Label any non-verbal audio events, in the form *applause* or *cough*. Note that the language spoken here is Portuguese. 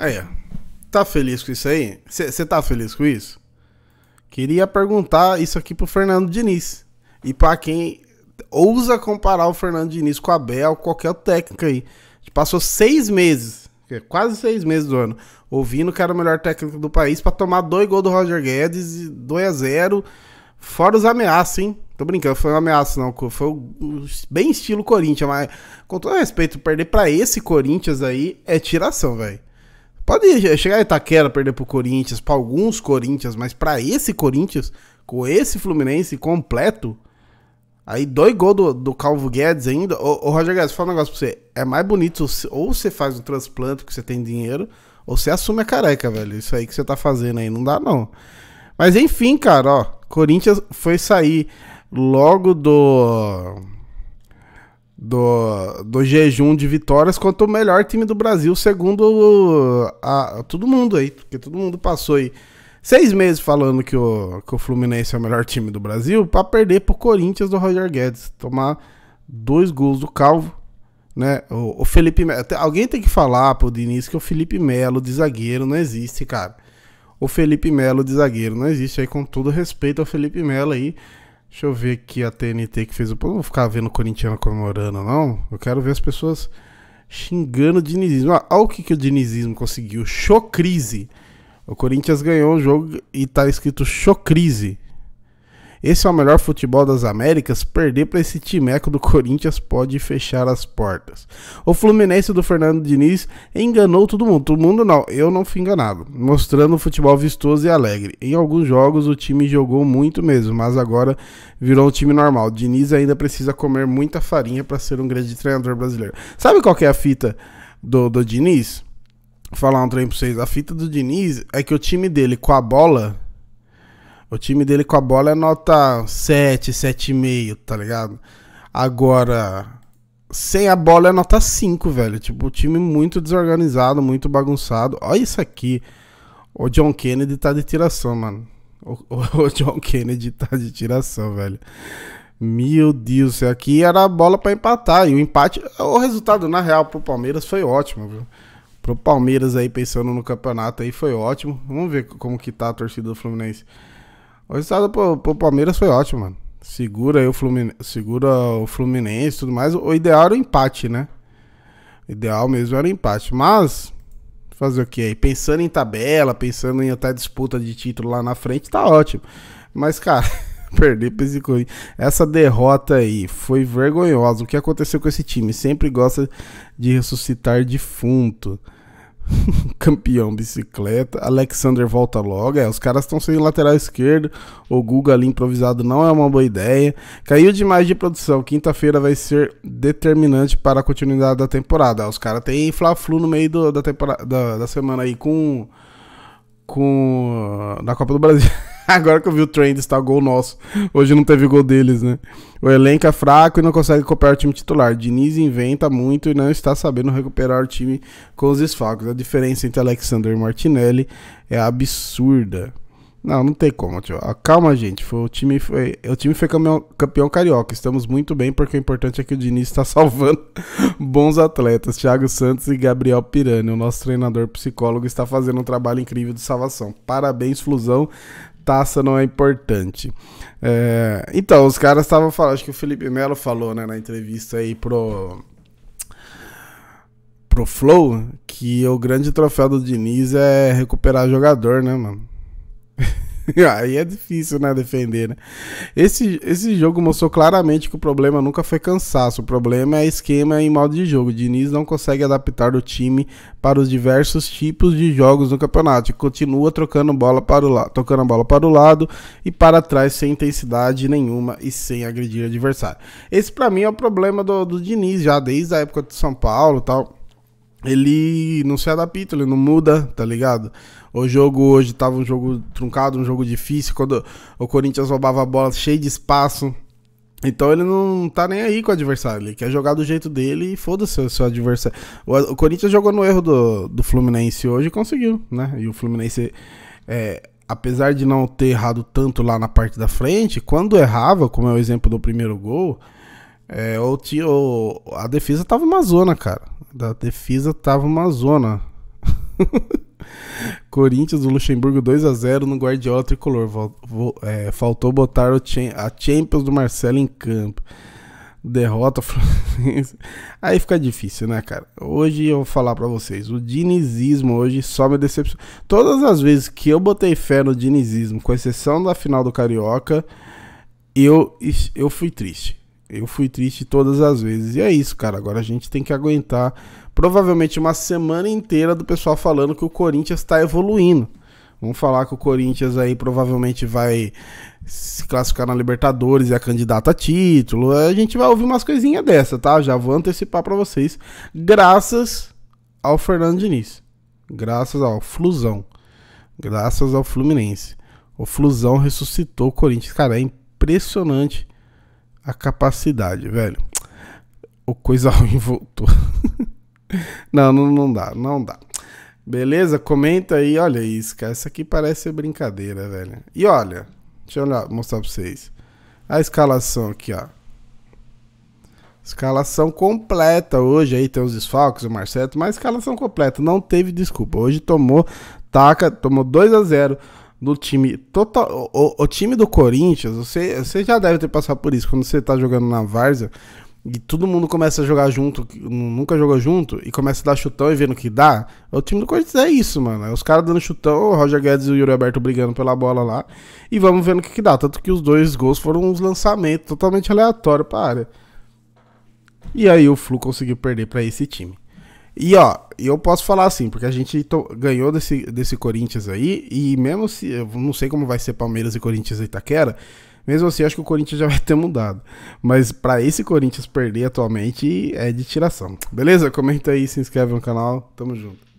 Aí, ó. Tá feliz com isso aí? Você tá feliz com isso? Queria perguntar isso aqui pro Fernando Diniz. E para quem ousa comparar o Fernando Diniz com a Bel, qualquer técnico aí. Passou seis meses, é quase seis meses do ano, ouvindo que era o melhor técnico do país para tomar dois gols do Roger Guedes, 2 a 0 fora os ameaços, hein? Tô brincando, foi uma ameaça não, foi bem estilo Corinthians, mas com todo respeito, perder para esse Corinthians aí é tiração, velho. Pode chegar a Itaquera perder pro Corinthians, para alguns Corinthians, mas para esse Corinthians, com esse Fluminense completo, aí dois gols do, do Calvo Guedes ainda. Ô, ô Roger Guedes, fala um negócio pra você. É mais bonito ou você faz um transplante porque você tem dinheiro, ou você assume a careca, velho. Isso aí que você tá fazendo aí não dá não. Mas enfim, cara, ó. Corinthians foi sair logo do do, do jejum de vitórias quanto o melhor time do Brasil, segundo a, a, todo mundo aí, porque todo mundo passou aí seis meses falando que o, que o Fluminense é o melhor time do Brasil para perder pro Corinthians do Roger Guedes, tomar dois gols do Calvo, né? O, o Felipe Melo, alguém tem que falar pro Diniz que o Felipe Melo de zagueiro não existe, cara. O Felipe Melo de zagueiro não existe aí com todo respeito ao Felipe Melo aí, Deixa eu ver aqui a TNT que fez o. não vou ficar vendo o Corinthians comemorando, não. Eu quero ver as pessoas xingando o dinizismo. Ah, olha o que, que o dinizismo conseguiu. Chocrise. O Corinthians ganhou o jogo e tá escrito Chocrise. Esse é o melhor futebol das Américas. Perder para esse timeco do Corinthians pode fechar as portas. O Fluminense do Fernando Diniz enganou todo mundo. Todo mundo não, eu não fui enganado. Mostrando um futebol vistoso e alegre. Em alguns jogos o time jogou muito mesmo, mas agora virou um time normal. Diniz ainda precisa comer muita farinha para ser um grande treinador brasileiro. Sabe qual é a fita do, do Diniz? Vou falar um trem pra vocês. A fita do Diniz é que o time dele com a bola o time dele com a bola é nota 7, 7,5, tá ligado? Agora, sem a bola é nota 5, velho. Tipo, o time muito desorganizado, muito bagunçado. Olha isso aqui. O John Kennedy tá de tiração, mano. O, o, *laughs* o John Kennedy tá de tiração, velho. Meu Deus, isso aqui era a bola para empatar. E o empate, o resultado na real pro Palmeiras foi ótimo, viu? Pro Palmeiras aí pensando no campeonato aí foi ótimo. Vamos ver como que tá a torcida do Fluminense. O resultado pro, pro Palmeiras foi ótimo, mano. Segura, o Fluminense, segura o Fluminense e tudo mais. O ideal era o empate, né? O ideal mesmo era o empate. Mas, fazer o que aí? Pensando em tabela, pensando em até disputa de título lá na frente, tá ótimo. Mas, cara, *laughs* perder pra esse Corinthians. Essa derrota aí foi vergonhosa. O que aconteceu com esse time? Sempre gosta de ressuscitar defunto. *laughs* campeão bicicleta. Alexander volta logo. É, os caras estão sem lateral esquerdo. O Guga ali improvisado não é uma boa ideia. Caiu demais de produção. Quinta-feira vai ser determinante para a continuidade da temporada. Os caras têm Fla-Flu no meio do, da, temporada, da, da semana aí com. com. na Copa do Brasil. *laughs* *laughs* Agora que eu vi o trend está gol nosso. Hoje não teve gol deles, né? O elenco é fraco e não consegue recuperar o time titular. Diniz inventa muito e não está sabendo recuperar o time com os desfalques. A diferença entre Alexander e Martinelli é absurda. Não, não tem como, tio. Ah, calma, gente. Foi, o, time foi, o time foi campeão, campeão carioca. Estamos muito bem, porque o importante é que o Diniz está *laughs* salvando bons atletas. Thiago Santos e Gabriel Pirani. O nosso treinador psicólogo está fazendo um trabalho incrível de salvação. Parabéns, Flusão taça não é importante. É, então, os caras estavam falando, acho que o Felipe Melo falou né, na entrevista aí pro, pro Flow que o grande troféu do Diniz é recuperar jogador, né, mano? *laughs* Aí é difícil, né, defender, né? Esse, esse jogo mostrou claramente que o problema nunca foi cansaço, o problema é esquema e modo de jogo. O Diniz não consegue adaptar o time para os diversos tipos de jogos no campeonato continua trocando bola para o lado, tocando a bola para o lado e para trás sem intensidade nenhuma e sem agredir o adversário. Esse para mim é o problema do, do Diniz já desde a época do São Paulo, tal ele não se adapta, ele não muda, tá ligado? O jogo hoje tava um jogo truncado, um jogo difícil, quando o Corinthians roubava a bola cheio de espaço. Então ele não tá nem aí com o adversário, ele quer jogar do jeito dele e foda-se o seu adversário. O, o, Corinthians jogou no erro do, do Fluminense hoje e conseguiu, né? E o Fluminense, é, apesar de não ter errado tanto lá na parte da frente, quando errava, como é o exemplo do primeiro gol, é, ou, ou a defesa tava uma zona, cara. A defesa tava uma zona. *laughs* Corinthians do Luxemburgo 2 a 0 no Guardiola Tricolor. Vol, é, faltou botar a Champions do Marcelo em campo. Derrota *laughs* Aí fica difícil, né, cara? Hoje eu vou falar para vocês. O dinizismo hoje só me decepciona. Todas as vezes que eu botei fé no dinizismo, com exceção da final do Carioca, eu, eu fui triste. Eu fui triste todas as vezes. E é isso, cara. Agora a gente tem que aguentar provavelmente uma semana inteira do pessoal falando que o Corinthians está evoluindo. Vamos falar que o Corinthians aí provavelmente vai se classificar na Libertadores e é candidato a título. A gente vai ouvir umas coisinhas dessa, tá? Já vou antecipar para vocês. Graças ao Fernando Diniz. Graças ao Flusão. Graças ao Fluminense. O Flusão ressuscitou o Corinthians. Cara, é impressionante a capacidade, velho. O coisa *laughs* ruim voltou. não, não, não dá, não dá. Beleza? Comenta aí, olha isso, cara. Isso aqui parece brincadeira, velho. E olha, deixa eu olhar, mostrar pra vocês. A escalação aqui, ó. Escalação completa hoje aí, tem os desfalques, o Marcelo, mas escalação completa, não teve desculpa. Hoje tomou, taca, tomou 2 a 0 do time total. O, o, time do Corinthians, você, você já deve ter passado por isso quando você tá jogando na Varsa e todo mundo começa a jogar junto, nunca jogou junto, e começa a dar chutão e vendo que dá. O time do Corinthians é isso, mano. É os caras dando chutão, o Roger Guedes e o Yuri Alberto brigando pela bola lá, e vamos vendo o que, que dá. Tanto que os dois gols foram uns lançamentos totalmente aleatórios pra área. E aí o Flu conseguiu perder para esse time. E ó, eu posso falar assim, porque a gente ganhou desse, desse Corinthians aí, e mesmo se. Eu não sei como vai ser Palmeiras e Corinthians e Itaquera. Mesmo assim, acho que o Corinthians já *laughs* vai ter mudado. Mas para esse Corinthians perder atualmente é de tiração. Beleza? Comenta aí, se inscreve no canal. Tamo junto.